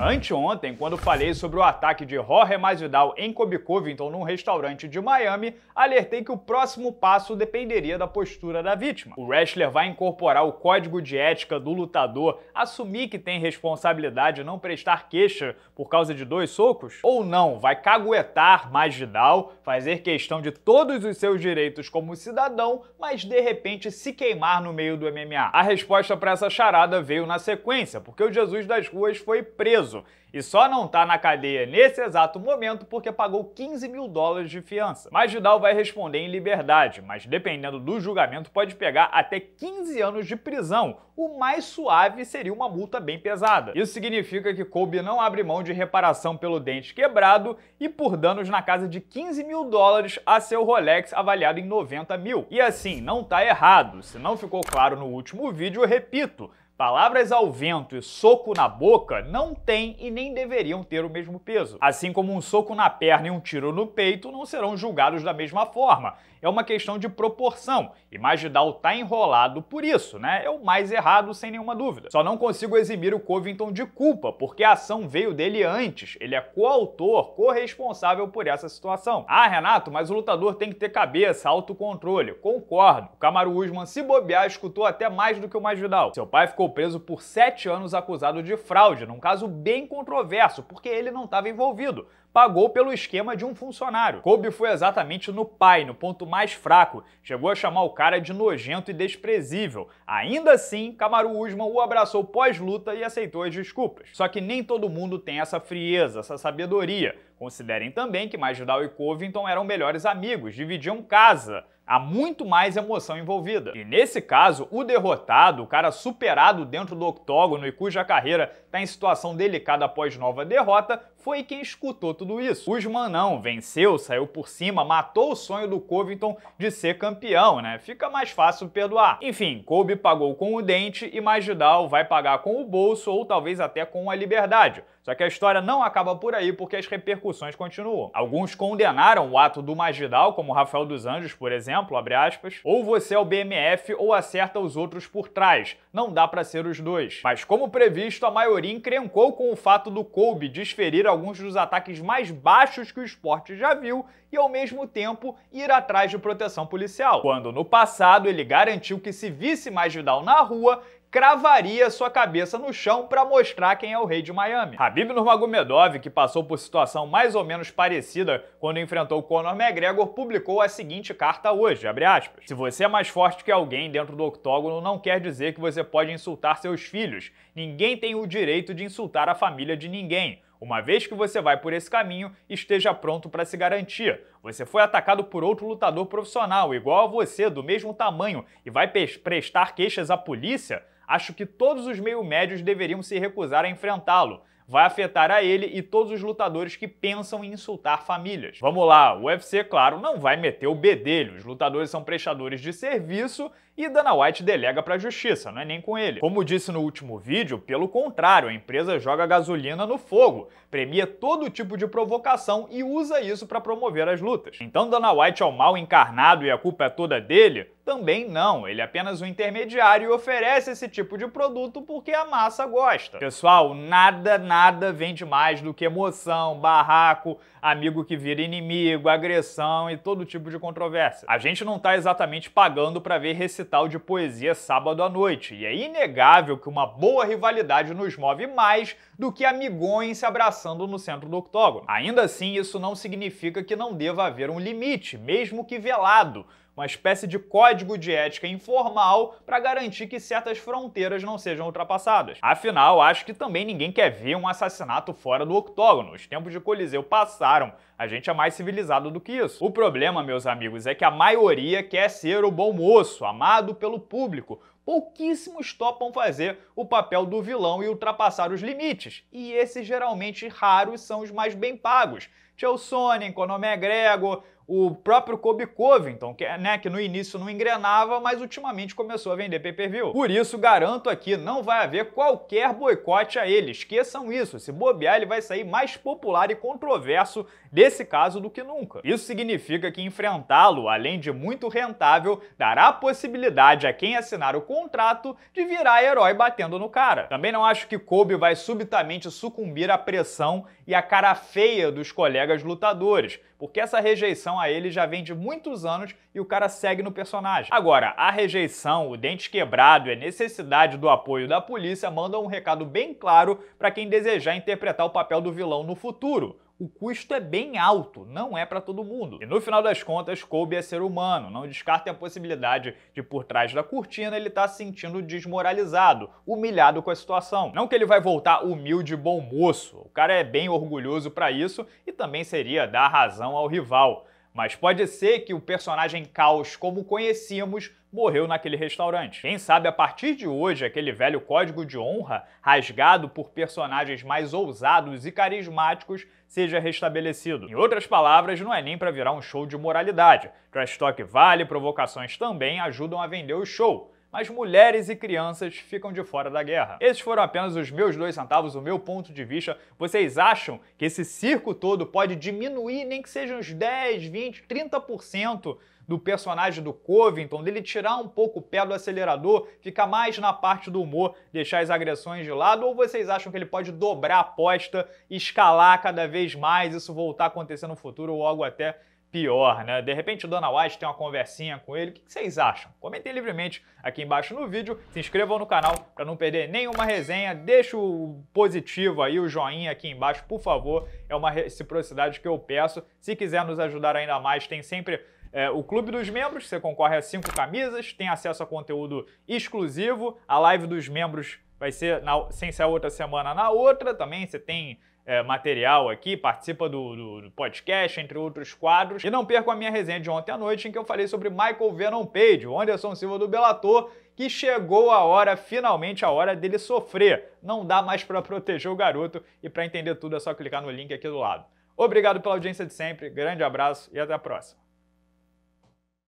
Anteontem, quando falei sobre o ataque de Jorge Masvidal em Kobe Covington num restaurante de Miami, alertei que o próximo passo dependeria da postura da vítima. O wrestler vai incorporar o código de ética do lutador, assumir que tem responsabilidade e não prestar queixa por causa de dois socos? Ou não, vai caguetar Masvidal, fazer questão de todos os seus direitos como cidadão, mas de repente se queimar no meio do MMA? A resposta para essa charada veio na sequência, porque o Jesus das Ruas foi preso preso e só não está na cadeia nesse exato momento porque pagou 15 mil dólares de fiança. Mas Vidal vai responder em liberdade, mas dependendo do julgamento pode pegar até 15 anos de prisão. O mais suave seria uma multa bem pesada. Isso significa que Kobe não abre mão de reparação pelo dente quebrado e por danos na casa de 15 mil dólares a seu Rolex avaliado em 90 mil. E assim, não tá errado. Se não ficou claro no último vídeo, eu repito. Palavras ao vento e soco na boca não têm e nem deveriam ter o mesmo peso. Assim como um soco na perna e um tiro no peito não serão julgados da mesma forma. É uma questão de proporção e Magidal tá enrolado por isso, né? É o mais errado, sem nenhuma dúvida. Só não consigo eximir o Covington de culpa, porque a ação veio dele antes. Ele é coautor, corresponsável por essa situação. Ah, Renato, mas o lutador tem que ter cabeça, autocontrole. Concordo. O Kamaru Usman, se bobear, escutou até mais do que o Magidal. Seu pai ficou ficou preso por sete anos acusado de fraude, num caso bem controverso, porque ele não estava envolvido. Pagou pelo esquema de um funcionário. Kobe foi exatamente no pai, no ponto mais fraco. Chegou a chamar o cara de nojento e desprezível. Ainda assim, Kamaru Usman o abraçou pós-luta e aceitou as desculpas. Só que nem todo mundo tem essa frieza, essa sabedoria. Considerem também que Magidal e Covington eram melhores amigos, dividiam casa. Há muito mais emoção envolvida. E nesse caso, o derrotado, o cara superado dentro do octógono e cuja carreira está em situação delicada após nova derrota, foi quem escutou tudo isso. Usman não, venceu, saiu por cima, matou o sonho do Covington de ser campeão, né? Fica mais fácil perdoar. Enfim, Kobe pagou com o dente e Magidal vai pagar com o bolso ou talvez até com a liberdade. Só que a história não acaba por aí porque as repercussões repercussões continuam. Alguns condenaram o ato do Magidal, como Rafael dos Anjos, por exemplo, abre aspas, ou você é o BMF ou acerta os outros por trás. Não dá para ser os dois. Mas como previsto, a maioria encrencou com o fato do Kobe desferir alguns dos ataques mais baixos que o esporte já viu e ao mesmo tempo ir atrás de proteção policial. Quando no passado ele garantiu que se visse Magidal na rua, cravaria sua cabeça no chão para mostrar quem é o rei de Miami. Habib Nurmagomedov, que passou por situação mais ou menos parecida quando enfrentou Conor McGregor, publicou a seguinte carta hoje, aspas, Se você é mais forte que alguém dentro do octógono, não quer dizer que você pode insultar seus filhos. Ninguém tem o direito de insultar a família de ninguém. Uma vez que você vai por esse caminho, esteja pronto para se garantir. Você foi atacado por outro lutador profissional, igual a você, do mesmo tamanho, e vai prestar queixas à polícia? Acho que todos os meio-médios deveriam se recusar a enfrentá-lo. Vai afetar a ele e todos os lutadores que pensam em insultar famílias. Vamos lá, o UFC, claro, não vai meter o bedelho. Os lutadores são prestadores de serviço e Dana White delega para a justiça, não é nem com ele. Como disse no último vídeo, pelo contrário, a empresa joga gasolina no fogo, premia todo tipo de provocação e usa isso para promover as lutas. Então Dana White é o mal encarnado e a culpa é toda dele? Também não, ele é apenas um intermediário e oferece esse tipo de produto porque a massa gosta. Pessoal, nada, nada vende mais do que emoção, barraco, amigo que vira inimigo, agressão e todo tipo de controvérsia. A gente não tá exatamente pagando para ver reciclagem recital de poesia sábado à noite, e é inegável que uma boa rivalidade nos move mais do que amigões se abraçando no centro do octógono. Ainda assim, isso não significa que não deva haver um limite, mesmo que velado uma espécie de código de ética informal para garantir que certas fronteiras não sejam ultrapassadas. Afinal, acho que também ninguém quer ver um assassinato fora do octógono. Os tempos de Coliseu passaram, a gente é mais civilizado do que isso. O problema, meus amigos, é que a maioria quer ser o bom moço, amado pelo público, pouquíssimos topam fazer o papel do vilão e ultrapassar os limites, e esses geralmente raros são os mais bem pagos o o nome é Grego, o próprio Kobe Covington, que, é, né, que no início não engrenava, mas ultimamente começou a vender pay-per-view. Por isso, garanto aqui, não vai haver qualquer boicote a ele. Esqueçam isso, se bobear ele vai sair mais popular e controverso desse caso do que nunca. Isso significa que enfrentá-lo, além de muito rentável, dará a possibilidade a quem assinar o contrato de virar herói batendo no cara. Também não acho que Kobe vai subitamente sucumbir à pressão e à cara feia dos colegas colegas lutadores, porque essa rejeição a ele já vem de muitos anos e o cara segue no personagem. Agora, a rejeição, o dente quebrado e a necessidade do apoio da polícia mandam um recado bem claro para quem desejar interpretar o papel do vilão no futuro o custo é bem alto, não é para todo mundo. E no final das contas, Kobe é ser humano, não descartem a possibilidade de por trás da cortina ele estar tá se sentindo desmoralizado, humilhado com a situação. Não que ele vai voltar humilde e bom moço, o cara é bem orgulhoso para isso e também seria dar razão ao rival. Mas pode ser que o personagem Caos, como conhecíamos, morreu naquele restaurante. Quem sabe a partir de hoje aquele velho código de honra, rasgado por personagens mais ousados e carismáticos, seja restabelecido. Em outras palavras, não é nem para virar um show de moralidade. Trash talk vale, provocações também ajudam a vender o show mas mulheres e crianças ficam de fora da guerra. Esses foram apenas os meus dois centavos, o meu ponto de vista. Vocês acham que esse circo todo pode diminuir, nem que seja uns 10, 20, 30%? do personagem do Covington, dele tirar um pouco o pé do acelerador, ficar mais na parte do humor, deixar as agressões de lado, ou vocês acham que ele pode dobrar a aposta, escalar cada vez mais, isso voltar a acontecer no futuro ou algo até pior, né? De repente o Dona White tem uma conversinha com ele. O que vocês acham? Comentem livremente aqui embaixo no vídeo, se inscrevam no canal para não perder nenhuma resenha. Deixa o positivo aí, o joinha aqui embaixo, por favor. É uma reciprocidade que eu peço. Se quiser nos ajudar ainda mais, tem sempre é, o Clube dos Membros, você concorre a cinco camisas, tem acesso a conteúdo exclusivo, a live dos membros vai ser na, sem ser a outra semana na outra. Também você tem é, material aqui, participa do, do, do, podcast, entre outros quadros. E não perca a minha resenha de ontem à noite, em que eu falei sobre Michael Venom Page, o Anderson Silva do Belator, que chegou a hora, finalmente a hora dele sofrer. Não dá mais para proteger o garoto e para entender tudo é só clicar no link aqui do lado. Obrigado pela audiência de sempre, grande abraço e até a próxima.